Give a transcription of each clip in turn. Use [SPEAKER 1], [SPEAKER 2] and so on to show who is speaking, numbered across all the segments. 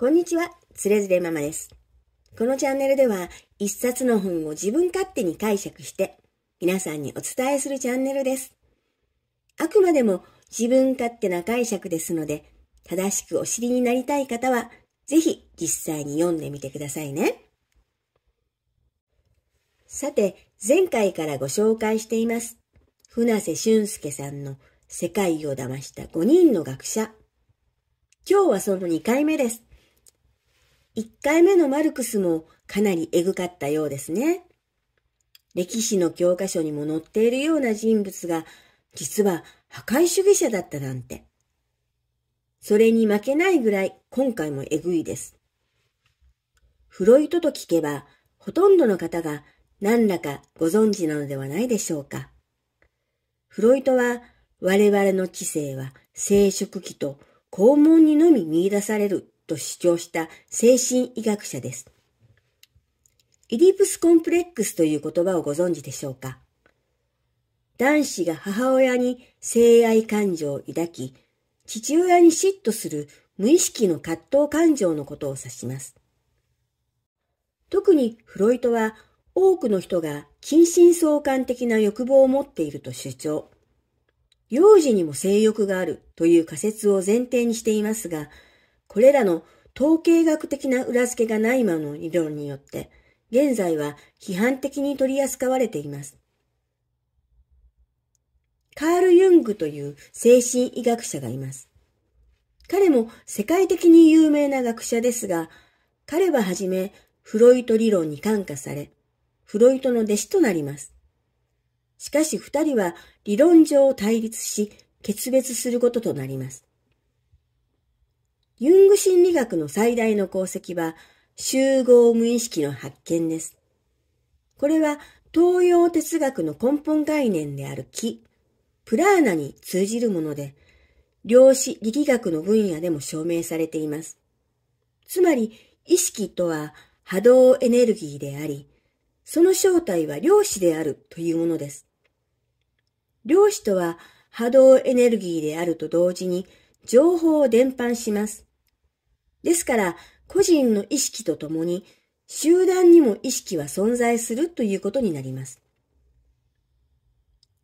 [SPEAKER 1] こんにちは、つれづれママです。このチャンネルでは、一冊の本を自分勝手に解釈して、皆さんにお伝えするチャンネルです。あくまでも自分勝手な解釈ですので、正しくお知りになりたい方は、ぜひ実際に読んでみてくださいね。さて、前回からご紹介しています。船瀬俊介さんの世界を騙した5人の学者。今日はその2回目です。1回目のマルクスもかなりエグかったようですね。歴史の教科書にも載っているような人物が実は破壊主義者だったなんて。それに負けないぐらい今回もエグいです。フロイトと聞けばほとんどの方が何らかご存知なのではないでしょうか。フロイトは我々の知性は生殖器と肛門にのみ見出されると主張した精神医学者です。イディプスコンプレックスという言葉をご存知でしょうか男子が母親に性愛感情を抱き、父親に嫉妬する無意識の葛藤感情のことを指します。特にフロイトは多くの人が近親相関的な欲望を持っていると主張。幼児にも性欲があるという仮説を前提にしていますが、これらの統計学的な裏付けがないものの理論によって、現在は批判的に取り扱われています。カール・ユングという精神医学者がいます。彼も世界的に有名な学者ですが、彼ははじめフロイト理論に感化され、フロイトの弟子となります。しかし二人は理論上対立し、決別することとなります。ユング心理学の最大の功績は集合無意識の発見です。これは東洋哲学の根本概念である気、プラーナに通じるもので、量子力学の分野でも証明されています。つまり意識とは波動エネルギーであり、その正体は量子であるというものです。量子とは波動エネルギーであると同時に情報を伝播します。ですから、個人の意識とともに、集団にも意識は存在するということになります。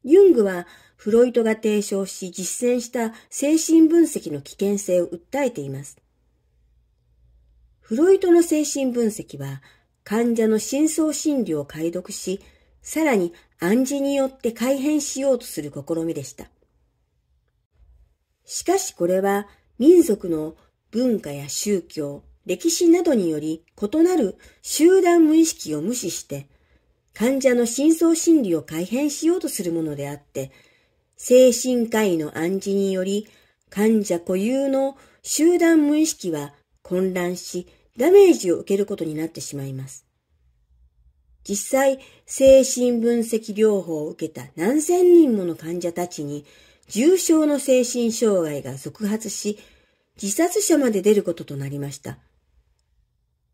[SPEAKER 1] ユングはフロイトが提唱し実践した精神分析の危険性を訴えています。フロイトの精神分析は患者の深層心理を解読し、さらに暗示によって改変しようとする試みでした。しかしこれは民族の文化や宗教、歴史などにより異なる集団無意識を無視して患者の深層心理を改変しようとするものであって、精神科医の暗示により患者固有の集団無意識は混乱しダメージを受けることになってしまいます。実際、精神分析療法を受けた何千人もの患者たちに重症の精神障害が続発し、自殺者まで出ることとなりました。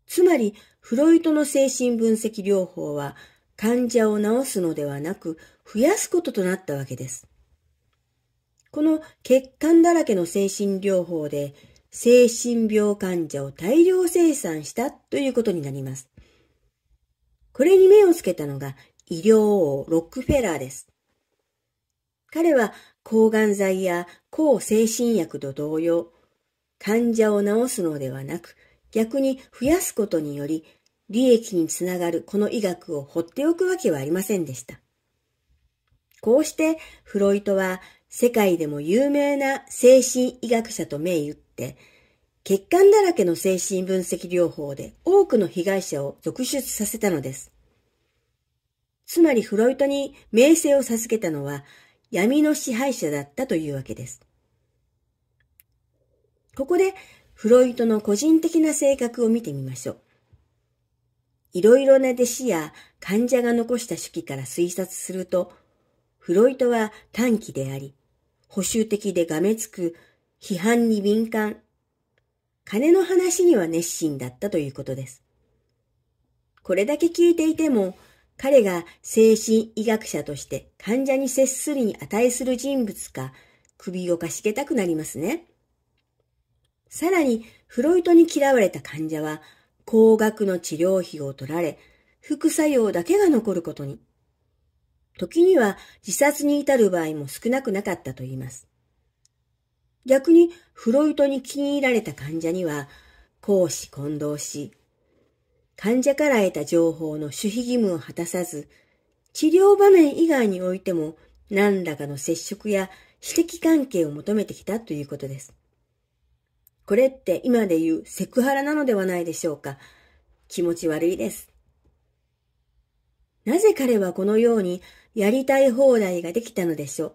[SPEAKER 1] つまり、フロイトの精神分析療法は、患者を治すのではなく、増やすこととなったわけです。この血管だらけの精神療法で、精神病患者を大量生産したということになります。これに目をつけたのが医療王ロックフェラーです。彼は抗がん剤や抗精神薬と同様、患者を治すのではなく、逆に増やすことにより、利益につながるこの医学を放っておくわけはありませんでした。こうしてフロイトは世界でも有名な精神医学者と銘打って、血管だらけの精神分析療法で多くの被害者を続出させたのです。つまりフロイトに名声を授けたのは闇の支配者だったというわけです。ここでフロイトの個人的な性格を見てみましょう。いろいろな弟子や患者が残した手記から推察すると、フロイトは短期であり、保守的でがめつく、批判に敏感、金の話には熱心だったということです。これだけ聞いていても、彼が精神医学者として患者に接するに値する人物か、首をかしげたくなりますね。さらに、フロイトに嫌われた患者は、高額の治療費を取られ、副作用だけが残ることに。時には自殺に至る場合も少なくなかったと言います。逆にフロイトに気に入られた患者には、公私混同し、患者から得た情報の守秘義務を果たさず、治療場面以外においても何らかの接触や指摘関係を求めてきたということです。これって今で言うセクハラなのではないでしょうか。気持ち悪いです。なぜ彼はこのようにやりたい放題ができたのでしょう。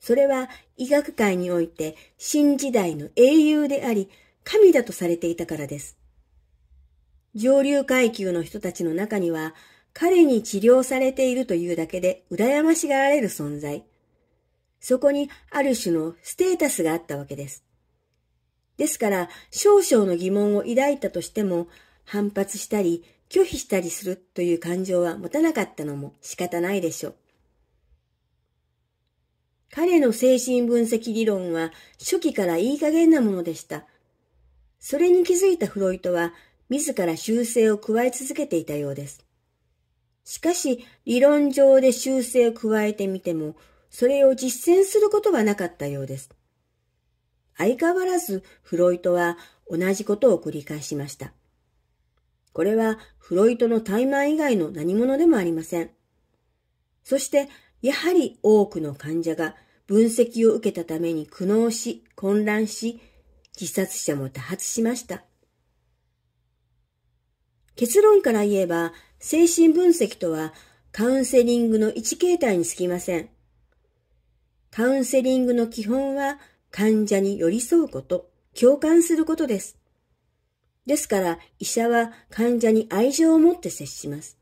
[SPEAKER 1] それは医学界において新時代の英雄であり、神だとされていたからです。上流階級の人たちの中には、彼に治療されているというだけで羨ましがられる存在。そこにある種のステータスがあったわけです。ですから、少々の疑問を抱いたとしても、反発したり、拒否したりするという感情は持たなかったのも仕方ないでしょう。彼の精神分析理論は初期からいい加減なものでした。それに気づいたフロイトは自ら修正を加え続けていたようです。しかし理論上で修正を加えてみてもそれを実践することはなかったようです。相変わらずフロイトは同じことを繰り返しました。これはフロイトの怠慢以外の何者でもありません。そして、やはり多くの患者が分析を受けたために苦悩し、混乱し、自殺者も多発しました。結論から言えば、精神分析とはカウンセリングの一形態につきません。カウンセリングの基本は患者に寄り添うこと、共感することです。ですから、医者は患者に愛情を持って接します。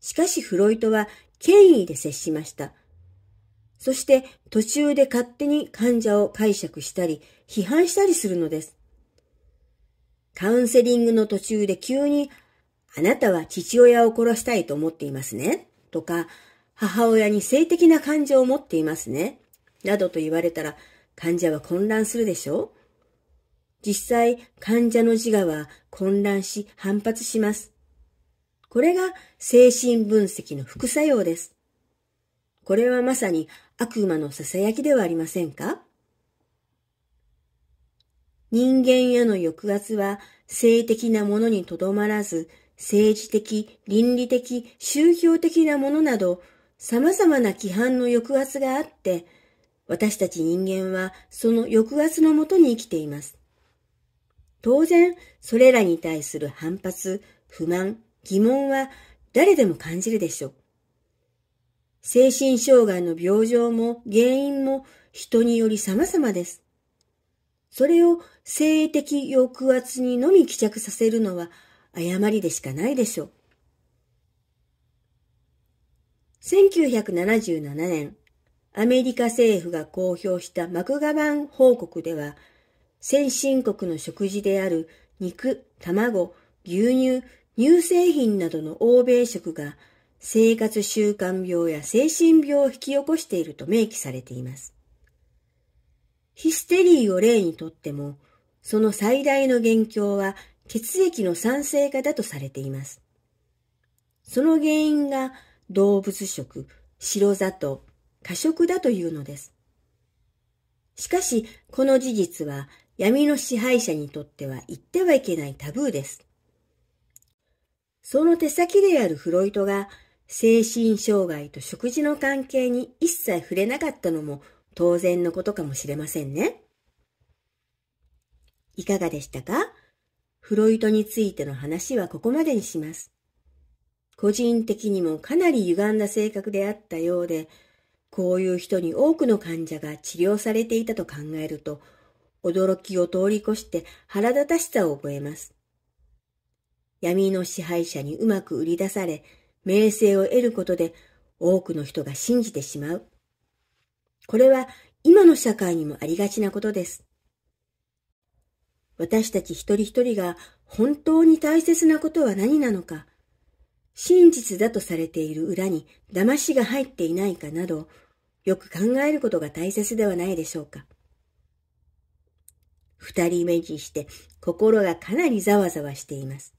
[SPEAKER 1] しかし、フロイトは権威で接しました。そして、途中で勝手に患者を解釈したり、批判したりするのです。カウンセリングの途中で急に、あなたは父親を殺したいと思っていますね。とか、母親に性的な感情を持っていますね。などと言われたら、患者は混乱するでしょう実際、患者の自我は混乱し反発します。これが精神分析の副作用です。これはまさに悪魔の囁きではありませんか人間への抑圧は性的なものにとどまらず、政治的、倫理的、宗教的なものなど、様々な規範の抑圧があって、私たち人間はその抑圧のもとに生きています。当然、それらに対する反発、不満、疑問は誰でも感じるでしょう。精神障害の病状も原因も人により様々です。それを性的抑圧にのみ帰着させるのは誤りでしかないでしょう。1977年、アメリカ政府が公表したマクガバン報告では、先進国の食事である肉、卵、牛乳、乳製品などの欧米食が生活習慣病や精神病を引き起こしていると明記されています。ヒステリーを例にとっても、その最大の元凶は血液の酸性化だとされています。その原因が動物食、白砂糖、過食だというのです。しかし、この事実は闇の支配者にとっては言ってはいけないタブーです。その手先であるフロイトが精神障害と食事の関係に一切触れなかったのも当然のことかもしれませんね。いかがでしたかフロイトについての話はここまでにします。個人的にもかなり歪んだ性格であったようで、こういう人に多くの患者が治療されていたと考えると、驚きを通り越して腹立たしさを覚えます。闇の支配者にうまく売り出され、名声を得ることで多くの人が信じてしまう。これは今の社会にもありがちなことです。私たち一人一人が本当に大切なことは何なのか、真実だとされている裏に騙しが入っていないかなど、よく考えることが大切ではないでしょうか。二人目にして心がかなりざわざわしています。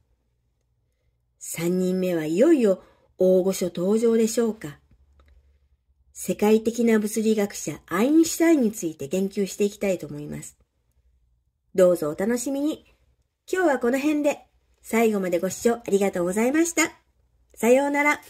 [SPEAKER 1] 三人目はいよいよ大御所登場でしょうか。世界的な物理学者アインシュタインについて言及していきたいと思います。どうぞお楽しみに。今日はこの辺で最後までご視聴ありがとうございました。さようなら。